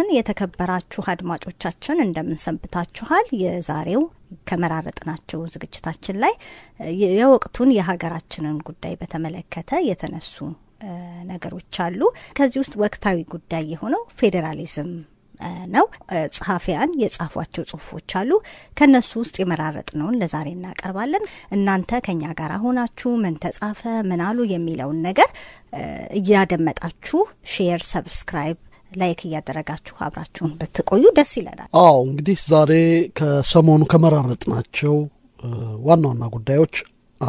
ይዘናችኋልን። የተከበራችሁ አድማጮቻችን እንደምንሰንብታችኋል። የዛሬው ከመራረጥናቸው ዝግጅታችን ላይ የወቅቱን የሀገራችንን ጉዳይ በተመለከተ የተነሱ ነገሮች አሉ። ከዚህ ውስጥ ወቅታዊ ጉዳይ የሆነው ፌዴራሊዝም ነው። ጸሐፊያን የጻፏቸው ጽሁፎች አሉ። ከነሱ ውስጥ የመራረጥነውን ለዛሬ እናቀርባለን። እናንተ ከኛ ጋር ሆናችሁ ምን ተጻፈ፣ ምን አሉ የሚለውን ነገር እያደመጣችሁ ሼር፣ ሰብስክራይብ ላይክ እያደረጋችሁ አብራችሁን ብትቆዩ ደስ ይለናል። አዎ እንግዲህ ዛሬ ከሰሞኑ ከመራረጥ ናቸው ዋና ዋና ጉዳዮች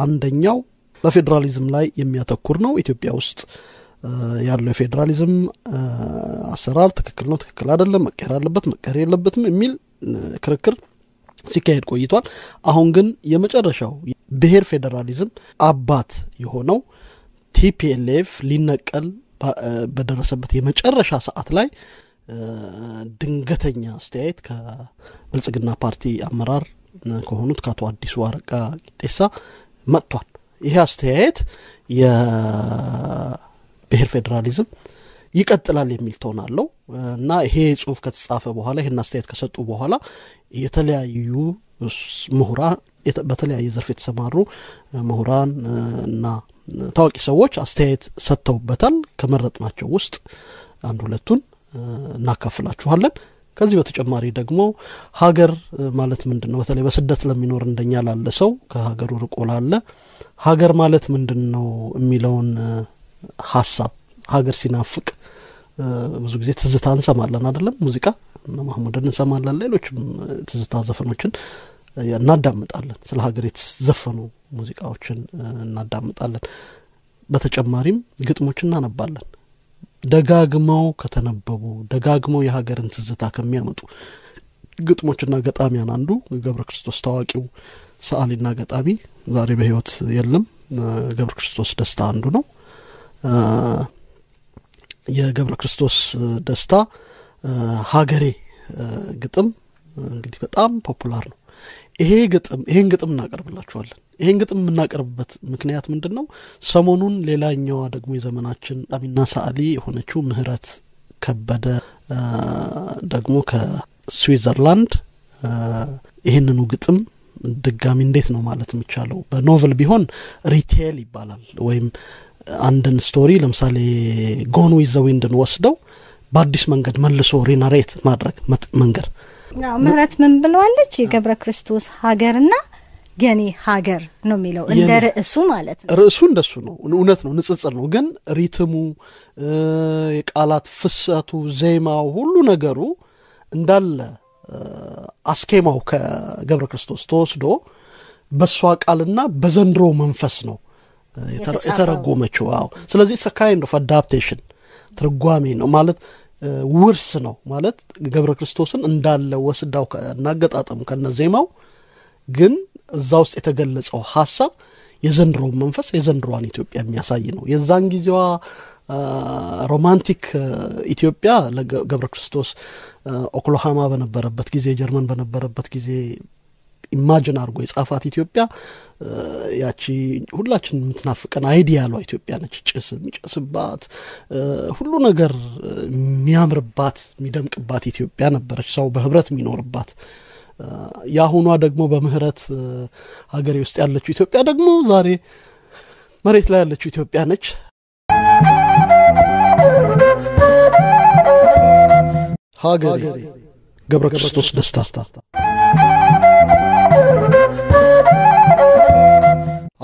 አንደኛው በፌዴራሊዝም ላይ የሚያተኩር ነው። ኢትዮጵያ ውስጥ ያለው የፌዴራሊዝም አሰራር ትክክል ነው፣ ትክክል አይደለም፣ መቀየር አለበት፣ መቀየር የለበትም የሚል ክርክር ሲካሄድ ቆይቷል። አሁን ግን የመጨረሻው ብሔር ፌዴራሊዝም አባት የሆነው ቲፒኤልኤፍ ሊነቀል በደረሰበት የመጨረሻ ሰዓት ላይ ድንገተኛ አስተያየት ከብልጽግና ፓርቲ አመራር ከሆኑት ከአቶ አዲሱ አረቃ ቂጤሳ መጥቷል። ይሄ አስተያየት የብሔር ፌዴራሊዝም ይቀጥላል የሚል ቶን አለው እና ይሄ ጽሁፍ ከተጻፈ በኋላ ይህን አስተያየት ከሰጡ በኋላ የተለያዩ ምሁራን በተለያየ ዘርፍ የተሰማሩ ምሁራን እና ታዋቂ ሰዎች አስተያየት ሰጥተውበታል። ከመረጥናቸው ውስጥ አንድ ሁለቱን እናካፍላችኋለን። ከዚህ በተጨማሪ ደግሞ ሀገር ማለት ምንድን ነው? በተለይ በስደት ለሚኖር እንደኛ ላለ ሰው ከሀገሩ ርቆ ላለ ሀገር ማለት ምንድን ነው የሚለውን ሀሳብ ሀገር ሲናፍቅ ብዙ ጊዜ ትዝታ እንሰማለን አደለም ሙዚቃ እነ ማህሙድን እንሰማለን፣ ሌሎችም ትዝታ ዘፈኖችን እናዳምጣለን። ስለ ሀገር የተዘፈኑ ሙዚቃዎችን እናዳምጣለን። በተጨማሪም ግጥሞች እናነባለን። ደጋግመው ከተነበቡ ደጋግመው የሀገርን ትዝታ ከሚያመጡ ግጥሞችና ገጣሚያን አንዱ ገብረ ክርስቶስ ታዋቂው ሰአሊና ገጣሚ ዛሬ በህይወት የለም፣ ገብረ ክርስቶስ ደስታ አንዱ ነው። የገብረ ክርስቶስ ደስታ ሀገሬ ግጥም እንግዲህ በጣም ፖፑላር ነው። ይሄ ግጥም ይሄን ግጥም እናቀርብላችኋለን። ይሄን ግጥም የምናቀርብበት ምክንያት ምንድን ነው? ሰሞኑን ሌላኛዋ ደግሞ የዘመናችን ጣቢና ሰዓሊ የሆነችው ምህረት ከበደ ደግሞ ከስዊዘርላንድ ይህንኑ ግጥም ድጋሚ እንዴት ነው ማለት የሚቻለው? በኖቨል ቢሆን ሪቴል ይባላል። ወይም አንድን ስቶሪ ለምሳሌ ጎን ዊዘዊ እንድንወስደው በአዲስ መንገድ መልሶ ሪናሬት ማድረግ መንገድ ምህረት ምን ብለዋለች? የገብረ ክርስቶስ ሀገርና የኔ ሀገር ነው የሚለው እንደ ርዕሱ ማለት ነው። ርዕሱ እንደሱ ነው፣ እውነት ነው፣ ንጽጽር ነው። ግን ሪትሙ፣ የቃላት ፍሰቱ፣ ዜማው፣ ሁሉ ነገሩ እንዳለ አስኬማው ከገብረ ክርስቶስ ተወስዶ በእሷ ቃልና በዘንድሮ መንፈስ ነው የተረጎመችው። አዎ፣ ስለዚህ ሰካይንድ ኦፍ አዳፕቴሽን ትርጓሜ ነው ማለት ውርስ ነው ማለት ገብረ ክርስቶስን እንዳለ ወስዳው እናገጣጠሙ ከነ ዜማው ግን እዛ ውስጥ የተገለጸው ሀሳብ የዘንድሮውን መንፈስ የዘንድሮዋን ኢትዮጵያ የሚያሳይ ነው። የዛን ጊዜዋ ሮማንቲክ ኢትዮጵያ ለገብረ ክርስቶስ ኦክሎሃማ በነበረበት ጊዜ ጀርመን በነበረበት ጊዜ ኢማጅን አድርጎ የጻፋት ኢትዮጵያ ያቺ ሁላችን የምትናፍቀን አይዲያሏ ኢትዮጵያ ነች። ጭስ የሚጨስባት ሁሉ ነገር የሚያምርባት የሚደምቅባት ኢትዮጵያ ነበረች፣ ሰው በህብረት የሚኖርባት የአሁኗ ደግሞ በምህረት ሀገሬ ውስጥ ያለችው ኢትዮጵያ ደግሞ ዛሬ መሬት ላይ ያለችው ኢትዮጵያ ነች። ሀገሬ ገብረ ክርስቶስ ደስታ።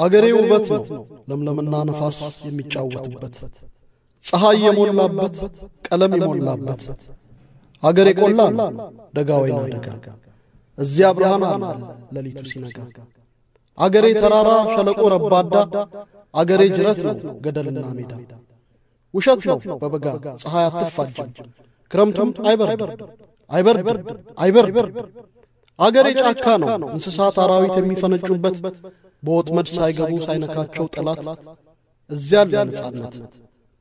አገሬ ውበት ነው፣ ለምለምና ነፋስ የሚጫወትበት ፀሐይ የሞላበት ቀለም የሞላበት አገሬ ቆላ ነው፣ ደጋ ወይና ደጋ እዚያ ብርሃን አለ ለሊቱ ሲነጋ። አገሬ ተራራ፣ ሸለቆ ረባዳ፣ አገሬ ጅረት ነው ገደልና ሜዳ። ውሸት ነው በበጋ ፀሐይ አትፋጅም፣ ክረምቱም አይበርድ አይበርድ አይበርድ። አገሬ ጫካ ነው እንስሳት አራዊት የሚፈነጩበት፣ በወጥመድ ሳይገቡ ሳይነካቸው ጠላት። እዚያ አለ ነጻነት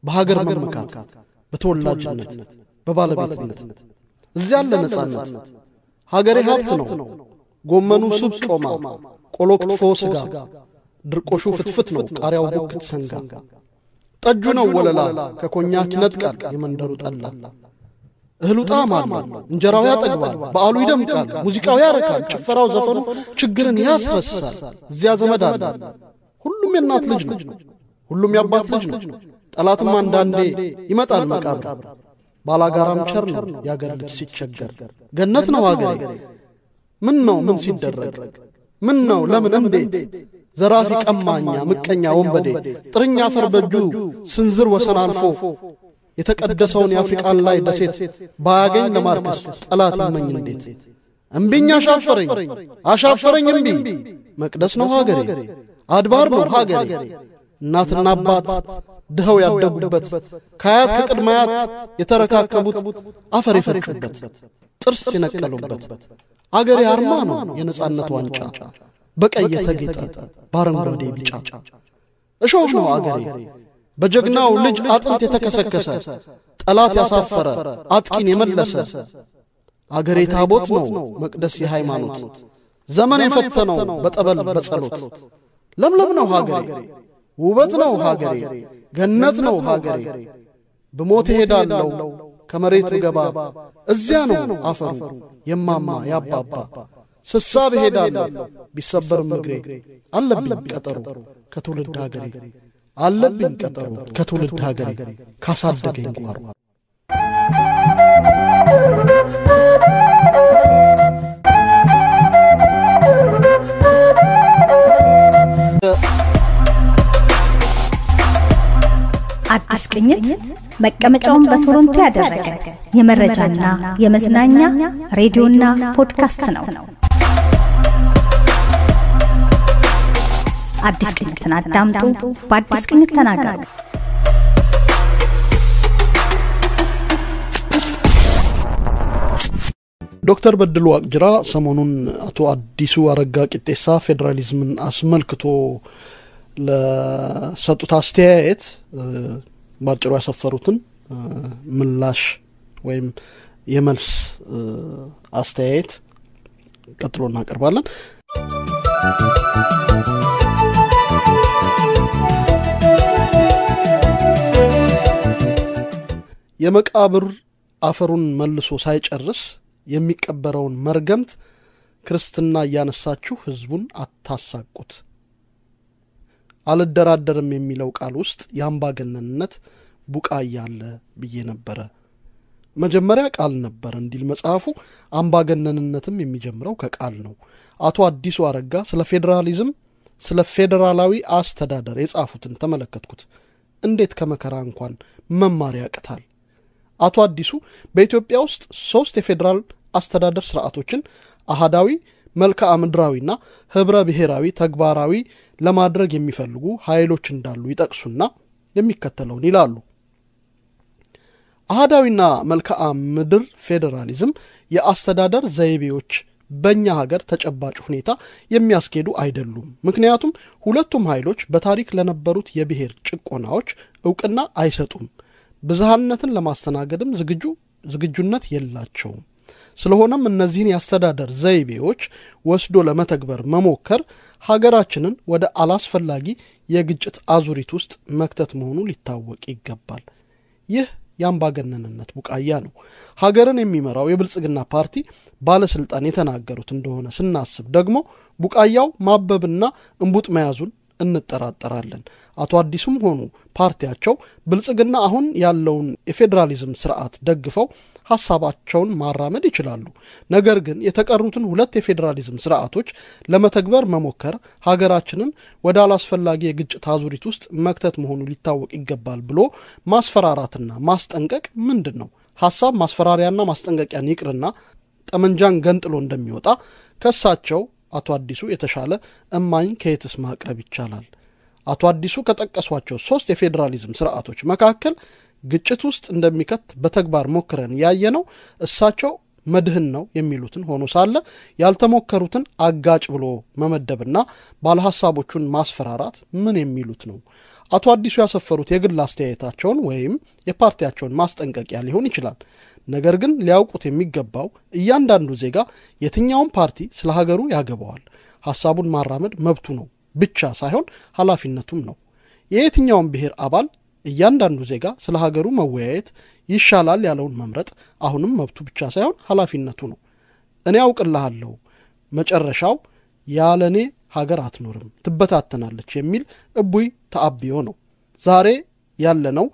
በሀገር መመካት፣ በተወላጅነት፣ በባለቤትነት። እዚያ አለ ነጻነት ሀገሬ ሀብት ነው። ጎመኑ ሱብ ጮማ፣ ቆሎ ክትፎ ስጋ፣ ድርቆሹ ፍትፍት ነው። ቃሪያው ጉክት ሰንጋ፣ ጠጁ ነው ወለላ፣ ከኮኛክ ነጥቃል የመንደሩ ጠላ። እህሉ ጣም አለ እንጀራው ያጠግባል፣ በዓሉ ይደምቃል፣ ሙዚቃው ያረካል፣ ጭፈራው ዘፈኑ ችግርን ያስረሳል። እዚያ ዘመድ አለ። ሁሉም የእናት ልጅ ነው፣ ሁሉም የአባት ልጅ ነው። ጠላትም አንዳንዴ ይመጣል መቃብር ባላጋራም ቸር ነው ያገር ልጅ ሲቸገር። ገነት ነው አገሬ። ምን ነው ምን ሲደረግ ምን ነው ለምን እንዴት ዘራፊ ቀማኛ ምቀኛ ወንበዴ ጥርኛ አፈር በእጁ ስንዝር ወሰን አልፎ የተቀደሰውን የአፍሪቃን ላይ ደሴት ባያገኝ ለማርከስ ጠላት ይመኝ እንዴት እምቢኝ አሻፈረኝ አሻፈረኝ እምቢ መቅደስ ነው ሀገሬ አድባር ነው ሀገሬ እናትና አባት ድኸው ያደጉበት ከአያት ከቅድማያት የተረካከቡት አፈር የፈጩበት ጥርስ የነቀሉበት አገር አርማ ነው የነጻነት ዋንጫ በቀይ የተጌጠ በአረንጓዴ ቢጫ እሾህ ነው አገሬ በጀግናው ልጅ አጥንት የተከሰከሰ ጠላት ያሳፈረ አጥቂን የመለሰ አገሬ ታቦት ነው መቅደስ የሃይማኖት ዘመን የፈተነው በጠበል በጸሎት ለምለም ነው አገሬ ውበት ነው ሀገሬ፣ ገነት ነው ሀገሬ። ብሞት ሄዳለው ከመሬቱ ገባ፣ እዚያ ነው አፈሩ የማማ ያባባ። ስሳ ብሄዳለሁ ቢሰበር ምግሬ አለብኝ ቀጠሩ ከትውልድ ሀገሬ፣ አለብኝ ቀጠሩ ከትውልድ ሀገሬ ካሳደገኝ ቋሩ አዲስ ቅኝት መቀመጫውን በቶሮንቶ ያደረገ የመረጃና የመዝናኛ ሬዲዮና ፖድካስት ነው። አዲስ ቅኝትን አዳምጡ፣ በአዲስ ቅኝት ተናገሩ። ዶክተር በድሉ አቅጅራ ሰሞኑን አቶ አዲሱ አረጋ ቂጤሳ ፌዴራሊዝምን አስመልክቶ ለሰጡት አስተያየት ባጭሩ ያሰፈሩትን ምላሽ ወይም የመልስ አስተያየት ቀጥሎ እናቀርባለን። የመቃብር አፈሩን መልሶ ሳይጨርስ የሚቀበረውን መርገምት ክርስትና እያነሳችሁ ህዝቡን አታሳቁት። አልደራደርም የሚለው ቃል ውስጥ የአምባገነንነት ቡቃያ አለ ብዬ ነበረ። መጀመሪያ ቃል ነበር እንዲል መጽሐፉ። አምባገነንነትም የሚጀምረው ከቃል ነው። አቶ አዲሱ አረጋ ስለ ፌዴራሊዝም፣ ስለ ፌዴራላዊ አስተዳደር የጻፉትን ተመለከትኩት። እንዴት ከመከራ እንኳን መማር ያቅታል። አቶ አዲሱ በኢትዮጵያ ውስጥ ሶስት የፌዴራል አስተዳደር ስርዓቶችን አህዳዊ. መልክዓ ምድራዊና ህብረ ብሔራዊ ተግባራዊ ለማድረግ የሚፈልጉ ኃይሎች እንዳሉ ይጠቅሱና የሚከተለውን ይላሉ። አህዳዊና መልክዓ ምድር ፌዴራሊዝም የአስተዳደር ዘይቤዎች በእኛ ሀገር ተጨባጭ ሁኔታ የሚያስኬዱ አይደሉም። ምክንያቱም ሁለቱም ኃይሎች በታሪክ ለነበሩት የብሔር ጭቆናዎች እውቅና አይሰጡም። ብዝሃነትን ለማስተናገድም ዝግጁ ዝግጁነት የላቸውም። ስለሆነም እነዚህን የአስተዳደር ዘይቤዎች ወስዶ ለመተግበር መሞከር ሀገራችንን ወደ አላስፈላጊ የግጭት አዙሪት ውስጥ መክተት መሆኑ ሊታወቅ ይገባል። ይህ የአምባገነንነት ቡቃያ ነው። ሀገርን የሚመራው የብልጽግና ፓርቲ ባለስልጣን የተናገሩት እንደሆነ ስናስብ ደግሞ ቡቃያው ማበብና እንቡጥ መያዙን እንጠራጠራለን። አቶ አዲሱም ሆኑ ፓርቲያቸው ብልጽግና አሁን ያለውን የፌዴራሊዝም ስርዓት ደግፈው ሀሳባቸውን ማራመድ ይችላሉ። ነገር ግን የተቀሩትን ሁለት የፌዴራሊዝም ስርዓቶች ለመተግበር መሞከር ሀገራችንን ወደ አላስፈላጊ የግጭት አዙሪት ውስጥ መክተት መሆኑ ሊታወቅ ይገባል ብሎ ማስፈራራትና ማስጠንቀቅ ምንድን ነው? ሀሳብ ማስፈራሪያና ማስጠንቀቂያን ይቅርና ጠመንጃን ገንጥሎ እንደሚወጣ ከሳቸው አቶ አዲሱ የተሻለ እማኝ ከየትስ ማቅረብ ይቻላል? አቶ አዲሱ ከጠቀሷቸው ሶስት የፌዴራሊዝም ስርዓቶች መካከል ግጭት ውስጥ እንደሚከት በተግባር ሞክረን ያየ ነው። እሳቸው መድህን ነው የሚሉትን ሆኖ ሳለ ያልተሞከሩትን አጋጭ ብሎ መመደብና ባለሀሳቦቹን ማስፈራራት ምን የሚሉት ነው? አቶ አዲሱ ያሰፈሩት የግል አስተያየታቸውን ወይም የፓርቲያቸውን ማስጠንቀቂያ ሊሆን ይችላል። ነገር ግን ሊያውቁት የሚገባው እያንዳንዱ ዜጋ የትኛውን ፓርቲ ስለ ሀገሩ ያገባዋል፣ ሀሳቡን ማራመድ መብቱ ነው ብቻ ሳይሆን ኃላፊነቱም ነው። የየትኛውን ብሔር አባል እያንዳንዱ ዜጋ ስለ ሀገሩ መወያየት ይሻላል ያለውን መምረጥ አሁንም መብቱ ብቻ ሳይሆን ኃላፊነቱ ነው። እኔ አውቅልሃለሁ መጨረሻው ያለኔ ሀገር አትኖርም፣ ትበታተናለች የሚል እቡይ ተአብዮ ነው። ዛሬ ያለነው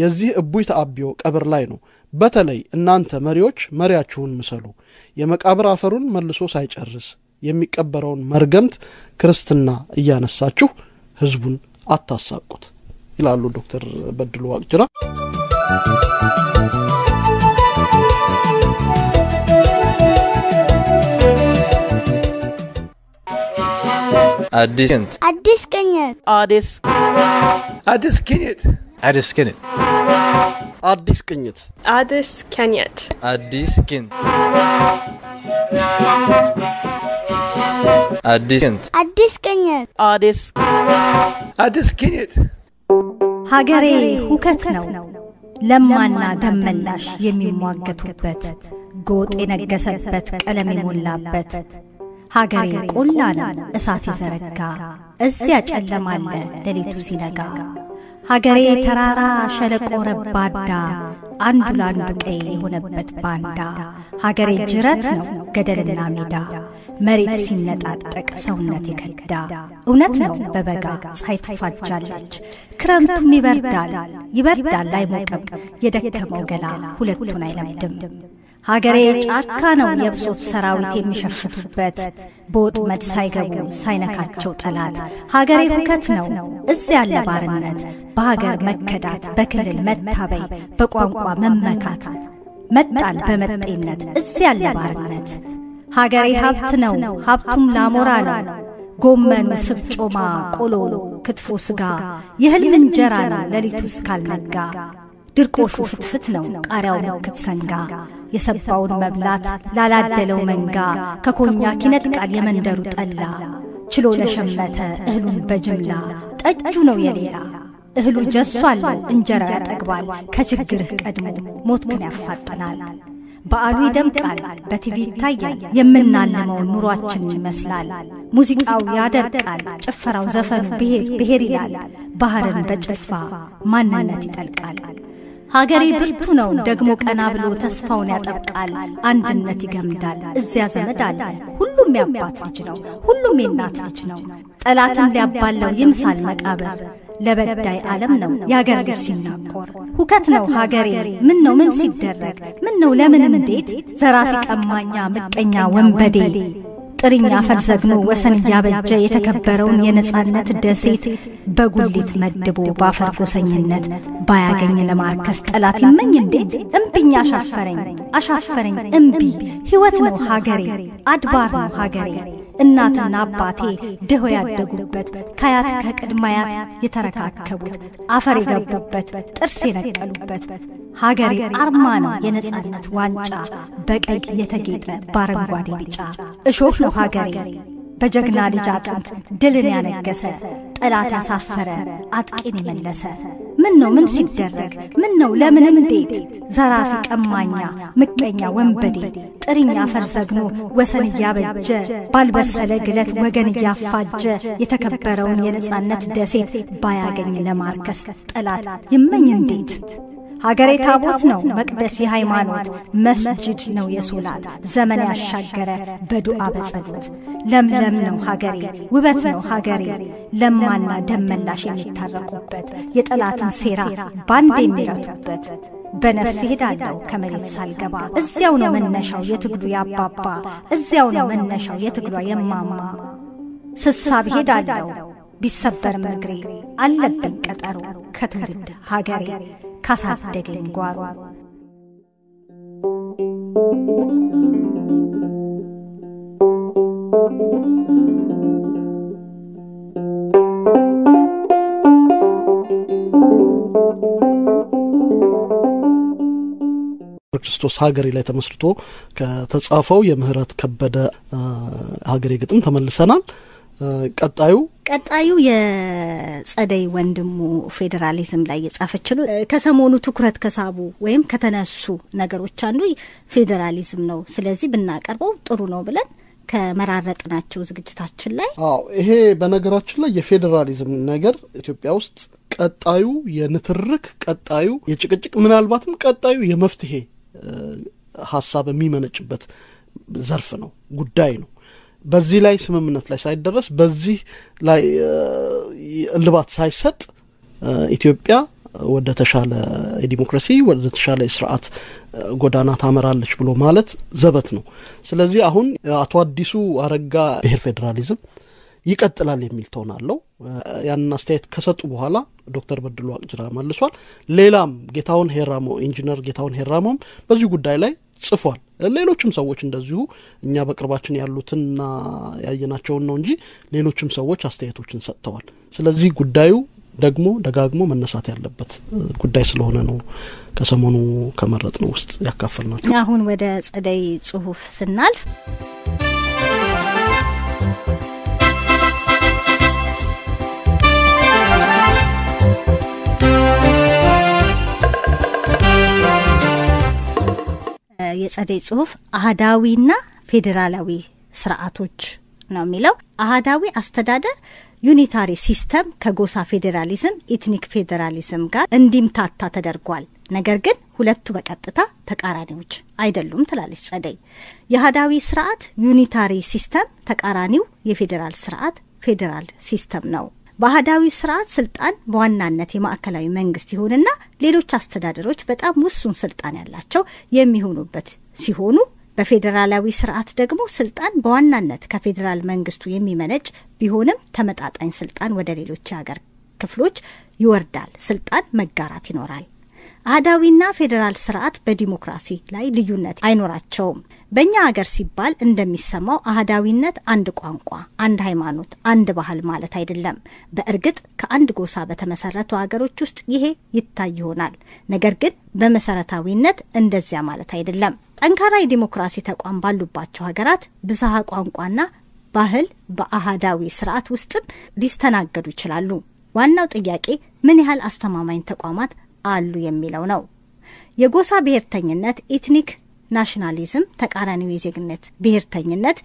የዚህ እቡይ ተአብዮ ቀብር ላይ ነው። በተለይ እናንተ መሪዎች መሪያችሁን ምሰሉ። የመቃብር አፈሩን መልሶ ሳይጨርስ የሚቀበረውን መርገምት ክርስትና እያነሳችሁ ህዝቡን አታሳቁት። ይላሉ ዶክተር በድሉ ዋቅጅራ። አዲስ ኬኔት አዲስ ኬኔት አዲስ አዲስ ኬኔት አዲስ ኬኔት አዲስ ቅኝት አዲስ ኬኔት አዲስ ኪን አዲስ ኬኔት አዲስ ኬኔት አዲስ አዲስ ኬኔት ሀገሬ ሁከት ነው ለማና ደመላሽ የሚሟገቱበት ጎጥ የነገሰበት ቀለም የሞላበት ሀገሬ ቆላ ነው እሳት የዘረጋ እዚያ ጨለማለ ሌሊቱ ሲነጋ ሀገሬ ተራራ ሸለቆ ረባዳ አንዱ ለአንዱ ቀይ የሆነበት ባንዳ ሀገሬ ጅረት ነው ገደልና ሜዳ መሬት ሲነጣጠቅ ሰውነት የከዳ እውነት ነው። በበጋ ፀሐይ ትፋጃለች፣ ክረምቱም ይበርዳል ይበርዳል አይሞቅም። የደከመው ገላ ሁለቱን አይለምድም። ሀገሬ ጫካ ነው የብሶት ሰራዊት የሚሸፍቱበት በወጥመድ ሳይገቡ ሳይነካቸው ጠላት። ሀገሬ ሁከት ነው እዚ ያለ ባርነት፣ በሀገር መከዳት፣ በክልል መታበይ፣ በቋንቋ መመካት መጣል በመጤነት እዚ ያለ ባርነት ሀገሬ ሀብት ነው ሀብቱም ላሞራ ነው። ጎመኑ፣ ስብ፣ ጮማ፣ ቆሎ፣ ክትፎ፣ ስጋ የህልም እንጀራ ነው ሌሊቱ እስካልነጋ። ድርቆሹ ፍትፍት ነው ቃሪያው ምክት ሰንጋ የሰባውን መብላት ላላደለው መንጋ ከኮኛክ ይነጥቃል የመንደሩ ጠላ ችሎ ለሸመተ እህሉን በጅምላ ጠጁ ነው የሌላ እህሉ ጀሱ አለው እንጀራ ያጠግባል ከችግርህ ቀድሞ ሞት ግን ያፋጠናል። በዓሉ ይደምቃል፣ በቲቪ ይታያል። የምናልመው ኑሯችን ይመስላል። ሙዚቃው ያደርቃል፣ ጭፈራው፣ ዘፈኑ ብሔር ብሔር ይላል። ባህርን በጭልፋ ማንነት ይጠልቃል። ሀገሬ ብርቱ ነው ደግሞ ቀና ብሎ ተስፋውን ያጠብቃል፣ አንድነት ይገምዳል። እዚያ ዘመድ አለ። ሁሉም የአባት ልጅ ነው፣ ሁሉም የእናት ልጅ ነው። ጠላትን ሊያባለው ይምሳል መቃብር ለበዳይ ዓለም ነው የአገር ልጅ ሲናቆር። ሁከት ነው ሀገሬ ምን ነው ምን ሲደረግ ምን ነው ለምን እንዴት ዘራፊ ቀማኛ ምቀኛ ወንበዴ ጥርኝ አፈር ዘግኖ ወሰን እያበጀ የተከበረውን የነጻነት ደሴት በጉሊት መድቦ በአፈር ጎሰኝነት ባያገኝ ለማርከስ ጠላት ይመኝ እንዴት? እምቢኝ አሻፈረኝ አሻፈረኝ እምቢ ሕይወት ነው ሀገሬ፣ አድባር ነው ሀገሬ እናትና አባቴ ድኸው ያደጉበት ከአያት ከቅድማያት የተረካከቡት አፈር የገቡበት ጥርስ የነቀሉበት ሀገሬ አርማ ነው የነጻነት ዋንጫ በቀይ የተጌጠ በአረንጓዴ ቢጫ እሾህ ነው ሀገሬ በጀግና ልጅ አጥንት ድልን ያነገሰ ጠላት ያሳፈረ አጥቂን የመለሰ ምን ነው ምን ሲደረግ ምን ነው ለምን እንዴት ዘራፊ ቀማኛ ምቀኛ ወንበዴ ጥርኛ አፈር ዘግኖ ወሰን እያበጀ ባልበሰለ ግለት ወገን እያፋጀ የተከበረውን የነጻነት ደሴት ባያገኝ ለማርከስ ጠላት ይመኝ እንዴት ሀገሬ ታቦት ነው መቅደስ የሃይማኖት መስጅድ ነው የሶላት ዘመን ያሻገረ በዱዓ በጸሎት ለምለም ነው ሀገሬ ውበት ነው ሀገሬ ለማና ደመላሽ የሚታረቁበት የጠላትን ሴራ ባንድ የሚረቱበት በነፍስ ሄዳለሁ ከመሬት ሳልገባ እዚያው ነው መነሻው የትግሉ ያባባ እዚያው ነው መነሻው የትግሏ የማማ ስሳብ ሄዳለሁ ቢሰበርም እግሬ አለብኝ ቀጠሮ ከትውልድ ሀገሬ ካሳደገኝ ጓሮ ክርስቶስ ሀገሬ ላይ ተመስርቶ ከተጻፈው የምህረት ከበደ ሀገሬ ግጥም ተመልሰናል። ቀጣዩ ቀጣዩ የጸደይ ወንድሙ ፌዴራሊዝም ላይ ነው። ከሰሞኑ ትኩረት ከሳቡ ወይም ከተነሱ ነገሮች አንዱ ፌዴራሊዝም ነው። ስለዚህ ብናቀርበው ጥሩ ነው ብለን ከመራረጥ ናቸው ዝግጅታችን ላይ። አዎ ይሄ በነገራችን ላይ የፌዴራሊዝም ነገር ኢትዮጵያ ውስጥ ቀጣዩ የንትርክ፣ ቀጣዩ የጭቅጭቅ፣ ምናልባትም ቀጣዩ የመፍትሄ ሀሳብ የሚመነጭበት ዘርፍ ነው፣ ጉዳይ ነው። በዚህ ላይ ስምምነት ላይ ሳይደረስ በዚህ ላይ እልባት ሳይሰጥ ኢትዮጵያ ወደ ተሻለ የዲሞክራሲ ወደ ተሻለ የስርአት ጎዳና ታመራለች ብሎ ማለት ዘበት ነው። ስለዚህ አሁን አቶ አዲሱ አረጋ ብሄር ፌዴራሊዝም ይቀጥላል የሚል ተሆናለው ያንን አስተያየት ከሰጡ በኋላ ዶክተር በድሉ አቅጅራ መልሷል። ሌላም ጌታውን ሄራሞ ኢንጂነር ጌታውን ሄራሞም በዚህ ጉዳይ ላይ ጽፏል። ሌሎችም ሰዎች እንደዚሁ እኛ በቅርባችን ያሉትና ያየናቸውን ነው እንጂ ሌሎችም ሰዎች አስተያየቶችን ሰጥተዋል። ስለዚህ ጉዳዩ ደግሞ ደጋግሞ መነሳት ያለበት ጉዳይ ስለሆነ ነው ከሰሞኑ ከመረጥ ነው ውስጥ ያካፍል ናቸው። አሁን ወደ ጸደይ ጽሁፍ ስናልፍ የጸደይ ጽሁፍ አህዳዊና ፌዴራላዊ ስርዓቶች ነው የሚለው። አህዳዊ አስተዳደር ዩኒታሪ ሲስተም ከጎሳ ፌዴራሊዝም፣ ኢትኒክ ፌዴራሊዝም ጋር እንዲምታታ ተደርጓል። ነገር ግን ሁለቱ በቀጥታ ተቃራኒዎች አይደሉም ትላለች ጸደይ። የአህዳዊ ስርዓት ዩኒታሪ ሲስተም ተቃራኒው የፌዴራል ስርዓት ፌዴራል ሲስተም ነው በአህዳዊ ስርዓት ስልጣን በዋናነት የማዕከላዊ መንግስት ይሁንና ሌሎች አስተዳደሮች በጣም ውሱን ስልጣን ያላቸው የሚሆኑበት ሲሆኑ በፌዴራላዊ ስርዓት ደግሞ ስልጣን በዋናነት ከፌዴራል መንግስቱ የሚመነጭ ቢሆንም ተመጣጣኝ ስልጣን ወደ ሌሎች የሀገር ክፍሎች ይወርዳል። ስልጣን መጋራት ይኖራል። አህዳዊና ፌዴራል ስርዓት በዲሞክራሲ ላይ ልዩነት አይኖራቸውም። በእኛ ሀገር ሲባል እንደሚሰማው አህዳዊነት አንድ ቋንቋ፣ አንድ ሃይማኖት፣ አንድ ባህል ማለት አይደለም። በእርግጥ ከአንድ ጎሳ በተመሰረቱ ሀገሮች ውስጥ ይሄ ይታይ ይሆናል። ነገር ግን በመሰረታዊነት እንደዚያ ማለት አይደለም። ጠንካራ የዲሞክራሲ ተቋም ባሉባቸው ሀገራት ብዝሃ ቋንቋና ባህል በአህዳዊ ስርዓት ውስጥም ሊስተናገዱ ይችላሉ። ዋናው ጥያቄ ምን ያህል አስተማማኝ ተቋማት አሉ የሚለው ነው። የጎሳ ብሔርተኝነት ኢትኒክ ናሽናሊዝም ተቃራኒው የዜግነት ብሔርተኝነት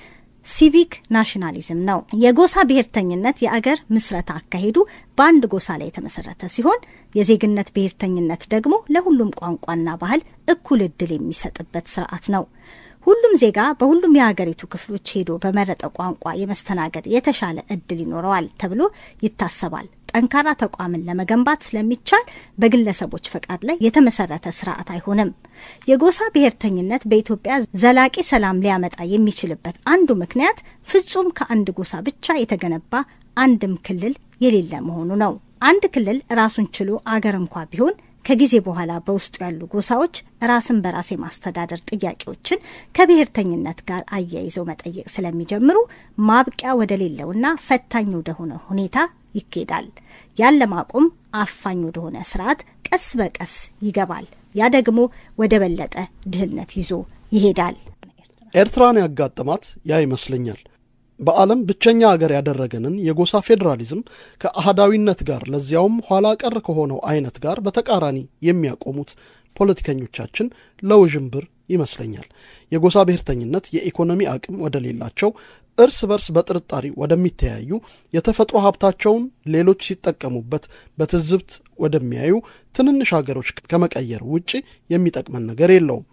ሲቪክ ናሽናሊዝም ነው። የጎሳ ብሔርተኝነት የአገር ምስረታ አካሄዱ በአንድ ጎሳ ላይ የተመሰረተ ሲሆን የዜግነት ብሔርተኝነት ደግሞ ለሁሉም ቋንቋና ባህል እኩል እድል የሚሰጥበት ስርዓት ነው። ሁሉም ዜጋ በሁሉም የሀገሪቱ ክፍሎች ሄዶ በመረጠ ቋንቋ የመስተናገድ የተሻለ እድል ይኖረዋል ተብሎ ይታሰባል። ጠንካራ ተቋምን ለመገንባት ስለሚቻል በግለሰቦች ፈቃድ ላይ የተመሰረተ ስርዓት አይሆንም። የጎሳ ብሔርተኝነት በኢትዮጵያ ዘላቂ ሰላም ሊያመጣ የሚችልበት አንዱ ምክንያት ፍጹም ከአንድ ጎሳ ብቻ የተገነባ አንድም ክልል የሌለ መሆኑ ነው። አንድ ክልል ራሱን ችሎ አገር እንኳ ቢሆን ከጊዜ በኋላ በውስጡ ያሉ ጎሳዎች ራስን በራስ የማስተዳደር ጥያቄዎችን ከብሔርተኝነት ጋር አያይዘው መጠየቅ ስለሚጀምሩ ማብቂያ ወደሌለውና ፈታኝ ወደሆነ ሁኔታ ይኬዳል። ያለማቆም ለማቆም አፋኝ ወደሆነ ስርዓት ቀስ በቀስ ይገባል። ያ ደግሞ ወደ በለጠ ድህነት ይዞ ይሄዳል። ኤርትራን ያጋጠማት ያ ይመስለኛል። በዓለም ብቸኛ አገር ያደረገንን የጎሳ ፌዴራሊዝም ከአህዳዊነት ጋር ለዚያውም ኋላ ቀር ከሆነው አይነት ጋር በተቃራኒ የሚያቆሙት ፖለቲከኞቻችን ለውዥንብር ይመስለኛል። የጎሳ ብሔርተኝነት የኢኮኖሚ አቅም ወደሌላቸው እርስ በርስ በጥርጣሪ ወደሚተያዩ የተፈጥሮ ሀብታቸውን ሌሎች ሲጠቀሙበት በትዝብት ወደሚያዩ ትንንሽ ሀገሮች ከመቀየር ውጪ የሚጠቅመን ነገር የለውም።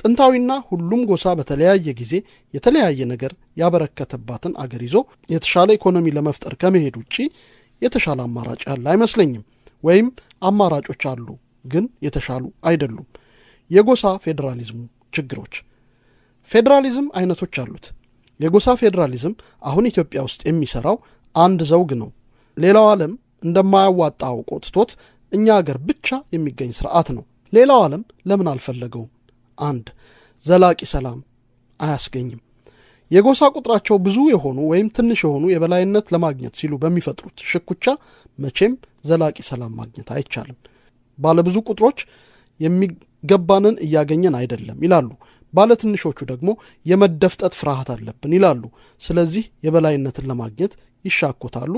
ጥንታዊና ሁሉም ጎሳ በተለያየ ጊዜ የተለያየ ነገር ያበረከተባትን አገር ይዞ የተሻለ ኢኮኖሚ ለመፍጠር ከመሄድ ውጪ የተሻለ አማራጭ ያለ አይመስለኝም። ወይም አማራጮች አሉ፣ ግን የተሻሉ አይደሉም። የጎሳ ፌዴራሊዝሙ ችግሮች ፌዴራሊዝም አይነቶች አሉት። የጎሳ ፌዴራሊዝም አሁን ኢትዮጵያ ውስጥ የሚሰራው አንድ ዘውግ ነው። ሌላው ዓለም እንደማያዋጣ አውቆ ትቶት እኛ አገር ብቻ የሚገኝ ስርዓት ነው። ሌላው ዓለም ለምን አልፈለገውም? አንድ ዘላቂ ሰላም አያስገኝም። የጎሳ ቁጥራቸው ብዙ የሆኑ ወይም ትንሽ የሆኑ የበላይነት ለማግኘት ሲሉ በሚፈጥሩት ሽኩቻ መቼም ዘላቂ ሰላም ማግኘት አይቻልም። ባለብዙ ቁጥሮች የሚገባንን እያገኘን አይደለም ይላሉ። ባለትንሾቹ ደግሞ የመደፍጠት ፍርሃት አለብን ይላሉ። ስለዚህ የበላይነትን ለማግኘት ይሻኮታሉ፣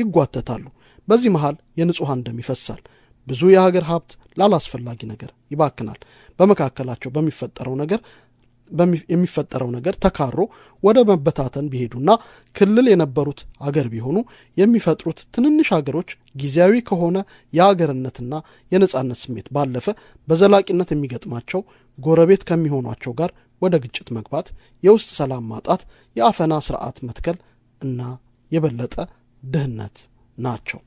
ይጓተታሉ። በዚህ መሃል የንጹሐን ደም ይፈሳል። ብዙ የሀገር ሀብት ላላስፈላጊ ነገር ይባክናል። በመካከላቸው በሚፈጠረው ነገር የሚፈጠረው ነገር ተካሮ ወደ መበታተን ቢሄዱና ክልል የነበሩት አገር ቢሆኑ የሚፈጥሩት ትንንሽ አገሮች ጊዜያዊ ከሆነ የአገርነትና የነጻነት ስሜት ባለፈ በዘላቂነት የሚገጥማቸው ጎረቤት ከሚሆኗቸው ጋር ወደ ግጭት መግባት፣ የውስጥ ሰላም ማጣት፣ የአፈና ስርዓት መትከል እና የበለጠ ድህነት ናቸው።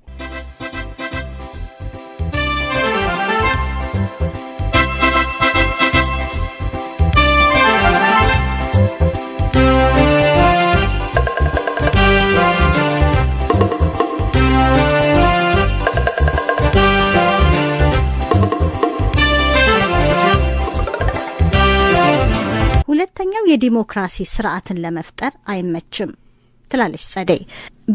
የዲሞክራሲ ስርዓትን ለመፍጠር አይመችም ትላለች ጸደይ።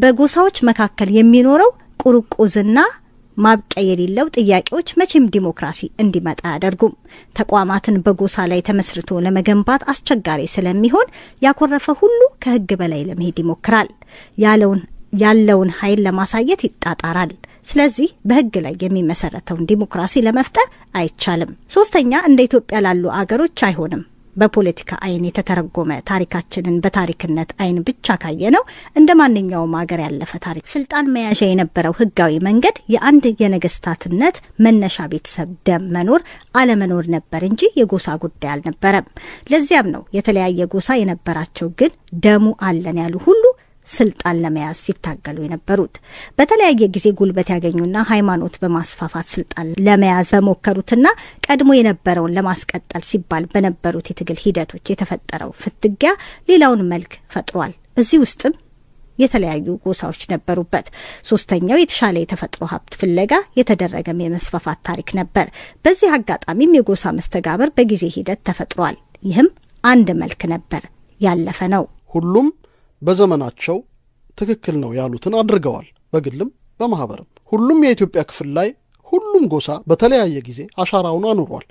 በጎሳዎች መካከል የሚኖረው ቁርቁዝና ማብቂያ የሌለው ጥያቄዎች መቼም ዲሞክራሲ እንዲመጣ አያደርጉም። ተቋማትን በጎሳ ላይ ተመስርቶ ለመገንባት አስቸጋሪ ስለሚሆን ያኮረፈ ሁሉ ከህግ በላይ ለመሄድ ይሞክራል። ያለውን ያለውን ኃይል ለማሳየት ይጣጣራል። ስለዚህ በህግ ላይ የሚመሰረተውን ዲሞክራሲ ለመፍጠር አይቻልም። ሶስተኛ እንደ ኢትዮጵያ ላሉ አገሮች አይሆንም። በፖለቲካ አይን የተተረጎመ ታሪካችንን በታሪክነት አይን ብቻ ካየ ነው እንደ ማንኛውም ሀገር ያለፈ ታሪክ ስልጣን መያዣ የነበረው ህጋዊ መንገድ የአንድ የነገስታትነት መነሻ ቤተሰብ ደም መኖር አለመኖር ነበር እንጂ የጎሳ ጉዳይ አልነበረም። ለዚያም ነው የተለያየ ጎሳ የነበራቸው ግን ደሙ አለን ያሉ ሁሉ ስልጣን ለመያዝ ሲታገሉ የነበሩት በተለያየ ጊዜ ጉልበት ያገኙና ሃይማኖት በማስፋፋት ስልጣን ለመያዝ በሞከሩትና ቀድሞ የነበረውን ለማስቀጠል ሲባል በነበሩት የትግል ሂደቶች የተፈጠረው ፍትጊያ ሌላውን መልክ ፈጥሯል። እዚህ ውስጥም የተለያዩ ጎሳዎች ነበሩበት። ሶስተኛው የተሻለ የተፈጥሮ ሀብት ፍለጋ የተደረገም የመስፋፋት ታሪክ ነበር። በዚህ አጋጣሚም የጎሳ መስተጋበር በጊዜ ሂደት ተፈጥሯል። ይህም አንድ መልክ ነበር፣ ያለፈ ነው። ሁሉም በዘመናቸው ትክክል ነው ያሉትን አድርገዋል። በግልም በማህበርም ሁሉም የኢትዮጵያ ክፍል ላይ ሁሉም ጎሳ በተለያየ ጊዜ አሻራውን አኑሯል።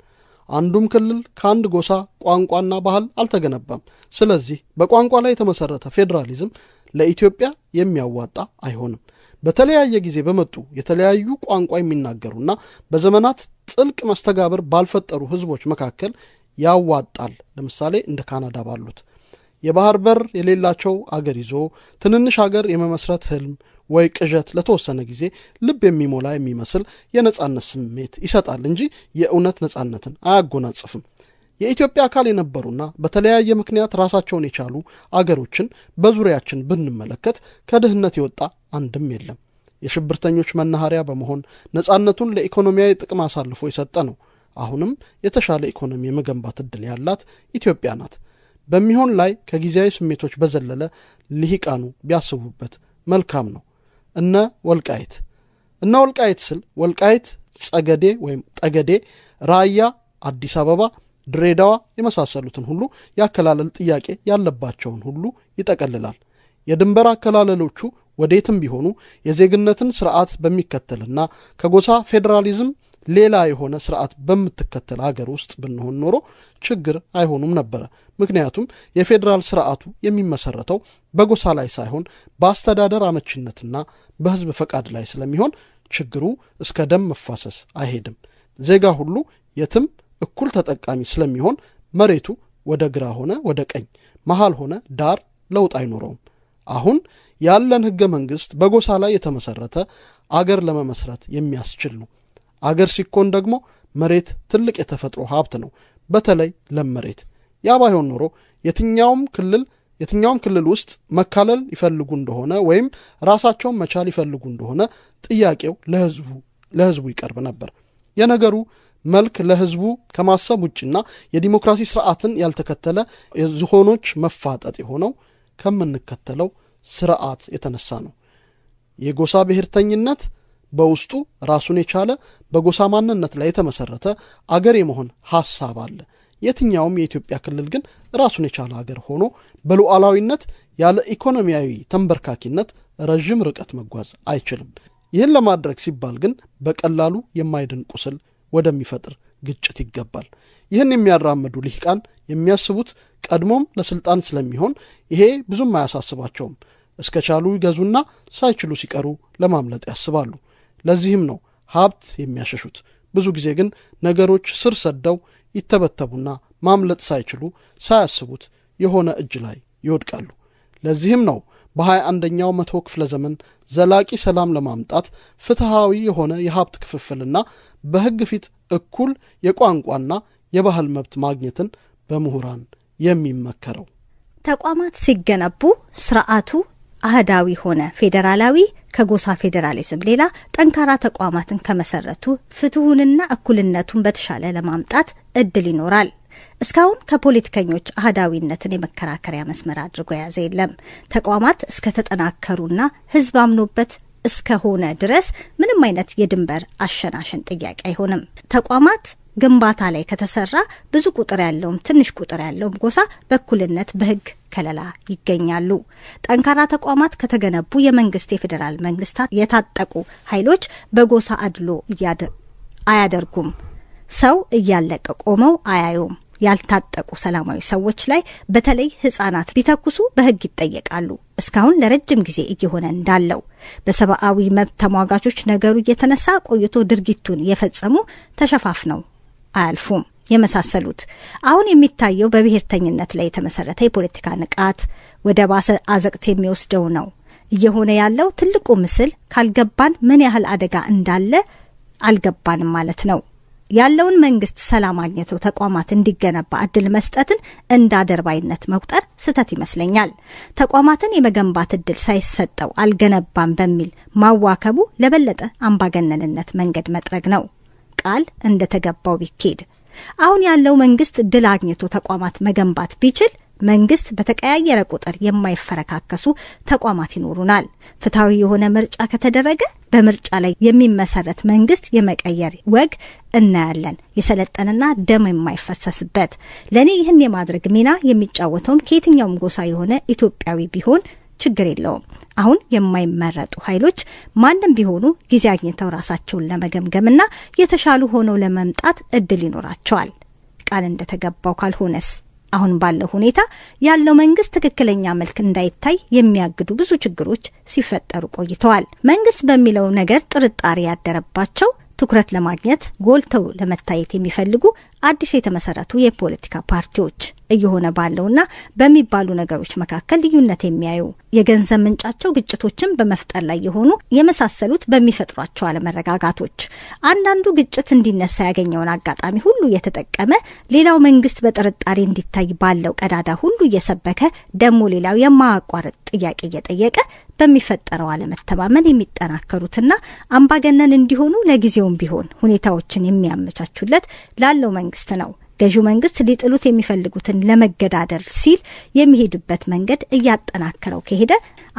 አንዱም ክልል ከአንድ ጎሳ ቋንቋና ባህል አልተገነባም። ስለዚህ በቋንቋ ላይ የተመሰረተ ፌዴራሊዝም ለኢትዮጵያ የሚያዋጣ አይሆንም። በተለያየ ጊዜ በመጡ የተለያዩ ቋንቋ የሚናገሩና በዘመናት ጥልቅ መስተጋብር ባልፈጠሩ ህዝቦች መካከል ያዋጣል። ለምሳሌ እንደ ካናዳ ባሉት የባህር በር የሌላቸው አገር ይዞ ትንንሽ አገር የመመስረት ህልም ወይ ቅዠት ለተወሰነ ጊዜ ልብ የሚሞላ የሚመስል የነጻነት ስሜት ይሰጣል እንጂ የእውነት ነጻነትን አያጎናጽፍም። የኢትዮጵያ አካል የነበሩና በተለያየ ምክንያት ራሳቸውን የቻሉ አገሮችን በዙሪያችን ብንመለከት ከድህነት የወጣ አንድም የለም። የሽብርተኞች መናኸሪያ በመሆን ነጻነቱን ለኢኮኖሚያዊ ጥቅም አሳልፎ የሰጠ ነው። አሁንም የተሻለ ኢኮኖሚ የመገንባት ዕድል ያላት ኢትዮጵያ ናት። በሚሆን ላይ ከጊዜያዊ ስሜቶች በዘለለ ሊሂቃኑ ቢያስቡበት መልካም ነው። እነ ወልቃይት እነ ወልቃይት ስል ወልቃይት ጸገዴ ወይም ጠገዴ፣ ራያ፣ አዲስ አበባ፣ ድሬዳዋ የመሳሰሉትን ሁሉ የአከላለል ጥያቄ ያለባቸውን ሁሉ ይጠቀልላል። የድንበር አከላለሎቹ ወዴትም ቢሆኑ የዜግነትን ስርዓት በሚከተልና ከጎሳ ፌዴራሊዝም ሌላ የሆነ ስርዓት በምትከተል ሀገር ውስጥ ብንሆን ኖሮ ችግር አይሆኑም ነበረ። ምክንያቱም የፌዴራል ስርዓቱ የሚመሰረተው በጎሳ ላይ ሳይሆን በአስተዳደር አመቺነትና በህዝብ ፈቃድ ላይ ስለሚሆን ችግሩ እስከ ደም መፋሰስ አይሄድም። ዜጋ ሁሉ የትም እኩል ተጠቃሚ ስለሚሆን መሬቱ ወደ ግራ ሆነ ወደ ቀኝ፣ መሃል ሆነ ዳር ለውጥ አይኖረውም። አሁን ያለን ህገ መንግስት በጎሳ ላይ የተመሰረተ አገር ለመመስረት የሚያስችል ነው። አገር ሲኮን ደግሞ መሬት ትልቅ የተፈጥሮ ሀብት ነው፣ በተለይ ለም መሬት። ያ ባይሆን ኖሮ የትኛውም ክልል የትኛውም ክልል ውስጥ መካለል ይፈልጉ እንደሆነ ወይም ራሳቸውን መቻል ይፈልጉ እንደሆነ ጥያቄው ለህዝቡ ለህዝቡ ይቀርብ ነበር። የነገሩ መልክ ለህዝቡ ከማሰብ ውጭና የዲሞክራሲ ስርዓትን ያልተከተለ የዝሆኖች መፋጠጥ የሆነው ከምንከተለው ስርዓት የተነሳ ነው። የጎሳ ብሔርተኝነት በውስጡ ራሱን የቻለ በጎሳ ማንነት ላይ የተመሰረተ አገር የመሆን ሀሳብ አለ። የትኛውም የኢትዮጵያ ክልል ግን ራሱን የቻለ አገር ሆኖ በሉዓላዊነት ያለ ኢኮኖሚያዊ ተንበርካኪነት ረዥም ርቀት መጓዝ አይችልም። ይህን ለማድረግ ሲባል ግን በቀላሉ የማይድን ቁስል ወደሚፈጥር ግጭት ይገባል። ይህን የሚያራምዱ ልሂቃን የሚያስቡት ቀድሞም ለስልጣን ስለሚሆን ይሄ ብዙም አያሳስባቸውም። እስከቻሉ ይገዙና ሳይችሉ ሲቀሩ ለማምለጥ ያስባሉ። ለዚህም ነው ሀብት የሚያሸሹት። ብዙ ጊዜ ግን ነገሮች ስር ሰደው ይተበተቡና ማምለጥ ሳይችሉ ሳያስቡት የሆነ እጅ ላይ ይወድቃሉ። ለዚህም ነው በሀያ አንደኛው መቶ ክፍለ ዘመን ዘላቂ ሰላም ለማምጣት ፍትሐዊ የሆነ የሀብት ክፍፍልና በሕግ ፊት እኩል የቋንቋና የባህል መብት ማግኘትን በምሁራን የሚመከረው። ተቋማት ሲገነቡ ስርዓቱ አህዳዊ ሆነ። ፌዴራላዊ ከጎሳ ፌዴራሊዝም ሌላ ጠንካራ ተቋማትን ከመሰረቱ ፍትሁንና እኩልነቱን በተሻለ ለማምጣት እድል ይኖራል። እስካሁን ከፖለቲከኞች አህዳዊነትን የመከራከሪያ መስመር አድርጎ የያዘ የለም። ተቋማት እስከተጠናከሩና ህዝብ አምኖበት እስከሆነ ድረስ ምንም አይነት የድንበር አሸናሸን ጥያቄ አይሆንም። ተቋማት ግንባታ ላይ ከተሰራ ብዙ ቁጥር ያለውም ትንሽ ቁጥር ያለውም ጎሳ በእኩልነት በህግ ከለላ ይገኛሉ። ጠንካራ ተቋማት ከተገነቡ የመንግስት የፌዴራል መንግስታት የታጠቁ ኃይሎች በጎሳ አድሎ አያደርጉም። ሰው እያለቀ ቆመው አያዩም። ያልታጠቁ ሰላማዊ ሰዎች ላይ በተለይ ህጻናት ቢተኩሱ በህግ ይጠየቃሉ። እስካሁን ለረጅም ጊዜ እየሆነ እንዳለው በሰብአዊ መብት ተሟጋቾች ነገሩ እየተነሳ ቆይቶ ድርጊቱን የፈጸሙ ተሸፋፍነው አያልፉም። የመሳሰሉት አሁን የሚታየው በብሔርተኝነት ላይ የተመሰረተ የፖለቲካ ንቃት ወደ ባሰ አዘቅት የሚወስደው ነው። እየሆነ ያለው ትልቁ ምስል ካልገባን ምን ያህል አደጋ እንዳለ አልገባንም ማለት ነው። ያለውን መንግስት ሰላም አግኝቶ ተቋማት እንዲገነባ እድል መስጠትን እንደ አደርባይነት መቁጠር ስህተት ይመስለኛል። ተቋማትን የመገንባት እድል ሳይሰጠው አልገነባም በሚል ማዋከቡ ለበለጠ አምባገነንነት መንገድ መጥረግ ነው። ቃል እንደተገባው ቢኬድ አሁን ያለው መንግስት ድል አግኝቶ ተቋማት መገንባት ቢችል መንግስት በተቀያየረ ቁጥር የማይፈረካከሱ ተቋማት ይኖሩናል። ፍትሐዊ የሆነ ምርጫ ከተደረገ በምርጫ ላይ የሚመሰረት መንግስት የመቀየር ወግ እናያለን። የሰለጠነና ደም የማይፈሰስበት ለእኔ ይህን የማድረግ ሚና የሚጫወተውም ከየትኛውም ጎሳ የሆነ ኢትዮጵያዊ ቢሆን ችግር የለውም። አሁን የማይመረጡ ኃይሎች ማንም ቢሆኑ ጊዜ አግኝተው ራሳቸውን ለመገምገምና የተሻሉ ሆነው ለመምጣት እድል ይኖራቸዋል። ቃል እንደተገባው ካልሆነስ? አሁን ባለው ሁኔታ ያለው መንግስት ትክክለኛ መልክ እንዳይታይ የሚያግዱ ብዙ ችግሮች ሲፈጠሩ ቆይተዋል። መንግስት በሚለው ነገር ጥርጣሬ ያደረባቸው ትኩረት ለማግኘት ጎልተው ለመታየት የሚፈልጉ አዲስ የተመሰረቱ የፖለቲካ ፓርቲዎች እየሆነ ባለውና በሚባሉ ነገሮች መካከል ልዩነት የሚያዩ የገንዘብ ምንጫቸው ግጭቶችን በመፍጠር ላይ የሆኑ የመሳሰሉት በሚፈጥሯቸው አለመረጋጋቶች አንዳንዱ ግጭት እንዲነሳ ያገኘውን አጋጣሚ ሁሉ እየተጠቀመ ሌላው መንግስት በጥርጣሬ እንዲታይ ባለው ቀዳዳ ሁሉ እየሰበከ ደግሞ ሌላው የማያቋርጥ ጥያቄ እየጠየቀ በሚፈጠረው አለመተማመን የሚጠናከሩትና አምባገነን እንዲሆኑ ለጊዜውም ቢሆን ሁኔታዎችን የሚያመቻቹለት ላለው መንግስት ነው። ገዢው መንግስት ሊጥሉት የሚፈልጉትን ለመገዳደር ሲል የሚሄድበት መንገድ እያጠናከረው ከሄደ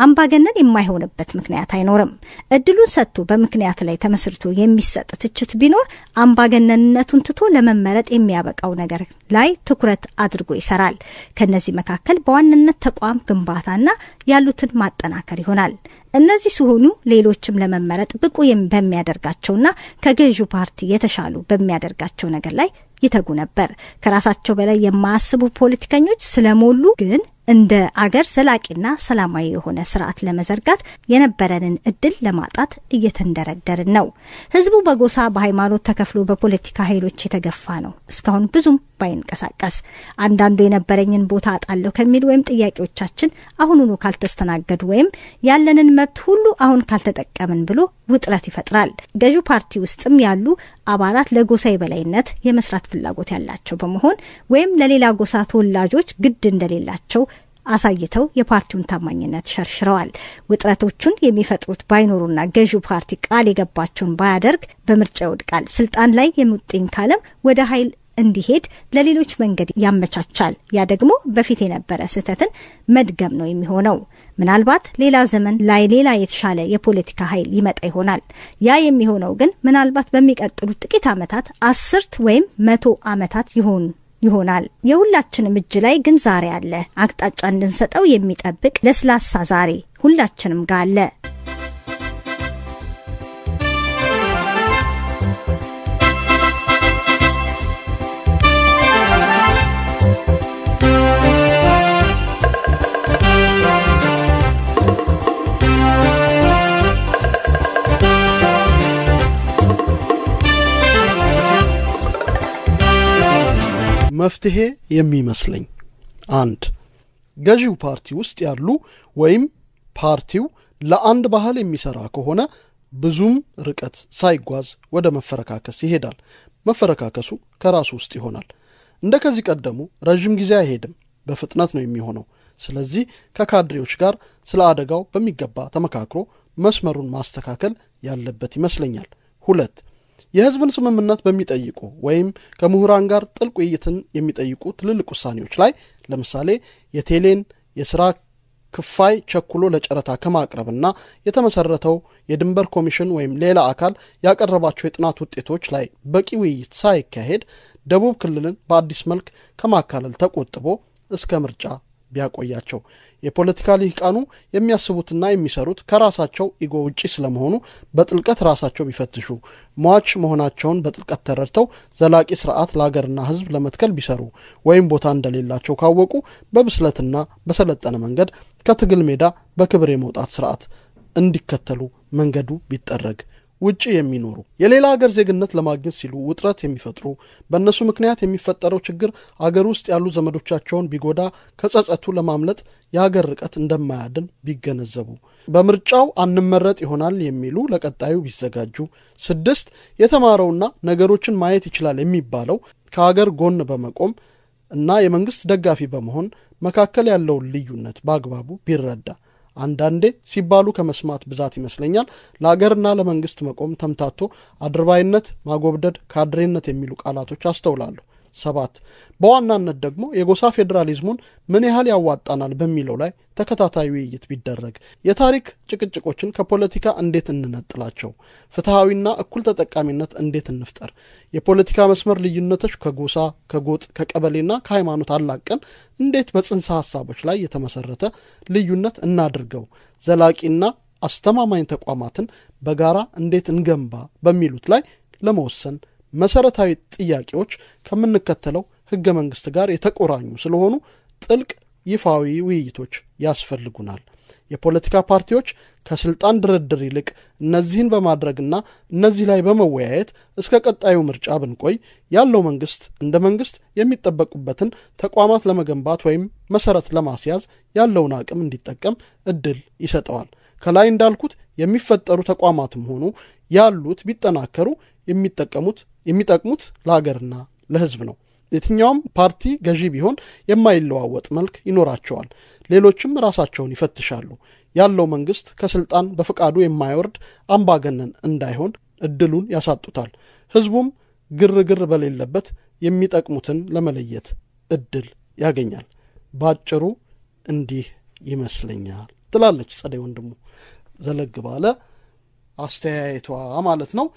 አምባገነን የማይሆንበት ምክንያት አይኖርም። እድሉን ሰጥቶ በምክንያት ላይ ተመስርቶ የሚሰጥ ትችት ቢኖር አምባገነንነቱን ትቶ ለመመረጥ የሚያበቃው ነገር ላይ ትኩረት አድርጎ ይሰራል። ከነዚህ መካከል በዋንነት ተቋም ግንባታና ያሉትን ማጠናከር ይሆናል። እነዚህ ሲሆኑ ሌሎችም ለመመረጥ ብቁ በሚያደርጋቸውና ከገዢው ፓርቲ የተሻሉ በሚያደርጋቸው ነገር ላይ ይተጉ ነበር። ከራሳቸው በላይ የማያስቡ ፖለቲከኞች ስለሞሉ ግን እንደ አገር ዘላቂና ሰላማዊ የሆነ ስርዓት ለመዘርጋት የነበረንን እድል ለማጣት እየተንደረደርን ነው። ህዝቡ በጎሳ በሃይማኖት ተከፍሎ በፖለቲካ ኃይሎች የተገፋ ነው። እስካሁን ብዙም ባይንቀሳቀስ አንዳንዱ የነበረኝን ቦታ አጣለሁ ከሚል ወይም ጥያቄዎቻችን አሁኑኑ ካልተስተናገዱ ወይም ያለንን መብት ሁሉ አሁን ካልተጠቀምን ብሎ ውጥረት ይፈጥራል። ገዢው ፓርቲ ውስጥም ያሉ አባላት ለጎሳ የበላይነት የመስራት ፍላጎት ያላቸው በመሆን ወይም ለሌላ ጎሳ ተወላጆች ግድ እንደሌላቸው አሳይተው የፓርቲውን ታማኝነት ሸርሽረዋል። ውጥረቶቹን የሚፈጥሩት ባይኖሩና ገዢው ፓርቲ ቃል የገባቸውን ባያደርግ በምርጫ ይወድቃል። ስልጣን ላይ የሚውጥኝ ካለም ወደ ኃይል እንዲሄድ ለሌሎች መንገድ ያመቻቻል። ያ ደግሞ በፊት የነበረ ስህተትን መድገም ነው የሚሆነው። ምናልባት ሌላ ዘመን ላይ ሌላ የተሻለ የፖለቲካ ኃይል ይመጣ ይሆናል። ያ የሚሆነው ግን ምናልባት በሚቀጥሉት ጥቂት ዓመታት፣ አስርት ወይም መቶ ዓመታት ይሆኑ ይሆናል። የሁላችንም እጅ ላይ ግን ዛሬ አለ። አቅጣጫ እንድንሰጠው የሚጠብቅ ለስላሳ ዛሬ ሁላችንም ጋር አለ። መፍትሄ የሚመስለኝ አንድ ገዢው ፓርቲ ውስጥ ያሉ ወይም ፓርቲው ለአንድ ባህል የሚሰራ ከሆነ ብዙም ርቀት ሳይጓዝ ወደ መፈረካከስ ይሄዳል። መፈረካከሱ ከራሱ ውስጥ ይሆናል። እንደ ከዚህ ቀደሙ ረዥም ጊዜ አይሄድም፣ በፍጥነት ነው የሚሆነው። ስለዚህ ከካድሬዎች ጋር ስለ አደጋው በሚገባ ተመካክሮ መስመሩን ማስተካከል ያለበት ይመስለኛል። ሁለት የህዝብን ስምምነት በሚጠይቁ ወይም ከምሁራን ጋር ጥልቅ ውይይትን የሚጠይቁ ትልልቅ ውሳኔዎች ላይ ለምሳሌ የቴሌን የስራ ክፋይ ቸኩሎ ለጨረታ ከማቅረብና የተመሰረተው የድንበር ኮሚሽን ወይም ሌላ አካል ያቀረባቸው የጥናት ውጤቶች ላይ በቂ ውይይት ሳይካሄድ ደቡብ ክልልን በአዲስ መልክ ከማካለል ተቆጥቦ እስከ ምርጫ ቢያቆያቸው የፖለቲካ ልሂቃኑ የሚያስቡትና የሚሰሩት ከራሳቸው ኢጎ ውጪ ስለመሆኑ በጥልቀት ራሳቸው ቢፈትሹ፣ ሟች መሆናቸውን በጥልቀት ተረድተው ዘላቂ ስርዓት ለሀገርና ሕዝብ ለመትከል ቢሰሩ፣ ወይም ቦታ እንደሌላቸው ካወቁ በብስለትና በሰለጠነ መንገድ ከትግል ሜዳ በክብር የመውጣት ስርዓት እንዲከተሉ መንገዱ ቢጠረግ ውጭ የሚኖሩ የሌላ ሀገር ዜግነት ለማግኘት ሲሉ ውጥረት የሚፈጥሩ በእነሱ ምክንያት የሚፈጠረው ችግር አገር ውስጥ ያሉ ዘመዶቻቸውን ቢጎዳ ከጸጸቱ ለማምለጥ የሀገር ርቀት እንደማያድን ቢገነዘቡ በምርጫው አንመረጥ ይሆናል የሚሉ ለቀጣዩ ቢዘጋጁ። ስድስት የተማረውና ነገሮችን ማየት ይችላል የሚባለው ከሀገር ጎን በመቆም እና የመንግስት ደጋፊ በመሆን መካከል ያለውን ልዩነት በአግባቡ ቢረዳ አንዳንዴ ሲባሉ ከመስማት ብዛት ይመስለኛል ለአገርና ለመንግስት መቆም ተምታቶ አድርባይነት፣ ማጎብደድ፣ ካድሬነት የሚሉ ቃላቶች አስተውላለሁ። ሰባት በዋናነት ደግሞ የጎሳ ፌዴራሊዝሙን ምን ያህል ያዋጣናል በሚለው ላይ ተከታታይ ውይይት ቢደረግ፣ የታሪክ ጭቅጭቆችን ከፖለቲካ እንዴት እንነጥላቸው፣ ፍትሐዊና እኩል ተጠቃሚነት እንዴት እንፍጠር፣ የፖለቲካ መስመር ልዩነቶች ከጎሳ ከጎጥ ከቀበሌና ከሃይማኖት አላቀን እንዴት በጽንሰ ሀሳቦች ላይ የተመሰረተ ልዩነት እናድርገው፣ ዘላቂና አስተማማኝ ተቋማትን በጋራ እንዴት እንገንባ በሚሉት ላይ ለመወሰን መሰረታዊ ጥያቄዎች ከምንከተለው ህገ መንግስት ጋር የተቆራኙ ስለሆኑ ጥልቅ ይፋዊ ውይይቶች ያስፈልጉናል። የፖለቲካ ፓርቲዎች ከስልጣን ድርድር ይልቅ እነዚህን በማድረግና እነዚህ ላይ በመወያየት እስከ ቀጣዩ ምርጫ ብንቆይ ያለው መንግስት እንደ መንግስት የሚጠበቁበትን ተቋማት ለመገንባት ወይም መሰረት ለማስያዝ ያለውን አቅም እንዲጠቀም እድል ይሰጠዋል። ከላይ እንዳልኩት የሚፈጠሩ ተቋማትም ሆኑ ያሉት ቢጠናከሩ የሚጠቀሙት የሚጠቅሙት ለሀገርና ለህዝብ ነው። የትኛውም ፓርቲ ገዢ ቢሆን የማይለዋወጥ መልክ ይኖራቸዋል። ሌሎችም ራሳቸውን ይፈትሻሉ። ያለው መንግስት ከስልጣን በፈቃዱ የማይወርድ አምባገነን እንዳይሆን እድሉን ያሳጡታል። ህዝቡም ግርግር በሌለበት የሚጠቅሙትን ለመለየት እድል ያገኛል። ባጭሩ እንዲህ ይመስለኛል ትላለች ጸደይ ወንድሙ ዘለግ ባለ አስተያየቷ ማለት ነው።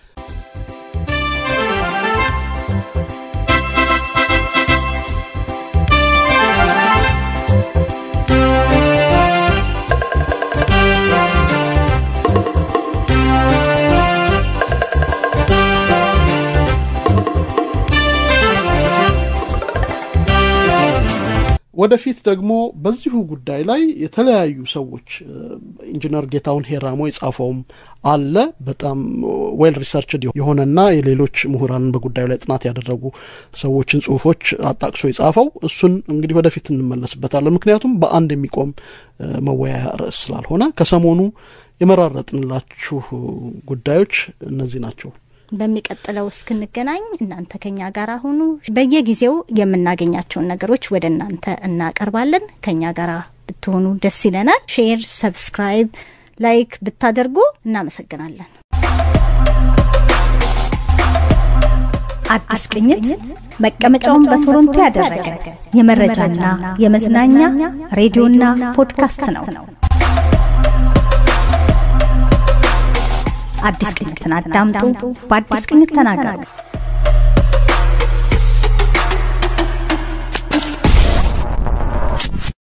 ወደፊት ደግሞ በዚሁ ጉዳይ ላይ የተለያዩ ሰዎች ኢንጂነር ጌታውን ሄራሞ የጻፈውም አለ። በጣም ዌል ሪሰርችድ የሆነና የሌሎች ምሁራንን በጉዳዩ ላይ ጥናት ያደረጉ ሰዎችን ጽሁፎች አጣቅሶ የጻፈው እሱን እንግዲህ ወደፊት እንመለስበታለን። ምክንያቱም በአንድ የሚቆም መወያያ ርዕስ ስላልሆነ ከሰሞኑ የመራረጥንላችሁ ጉዳዮች እነዚህ ናቸው። በሚቀጥለው እስክንገናኝ እናንተ ከኛ ጋር ሁኑ። በየጊዜው የምናገኛቸውን ነገሮች ወደ እናንተ እናቀርባለን። ከኛ ጋር ብትሆኑ ደስ ይለናል። ሼር፣ ሰብስክራይብ፣ ላይክ ብታደርጉ እናመሰግናለን። አዲስ ቅኝት መቀመጫውን በቶሮንቶ ያደረገ የመረጃና የመዝናኛ ሬዲዮና ፖድካስት ነው። አዲስ ቅኝትን አዳምጡ፣ በአዲስ ቅኝት ተናጋሩ።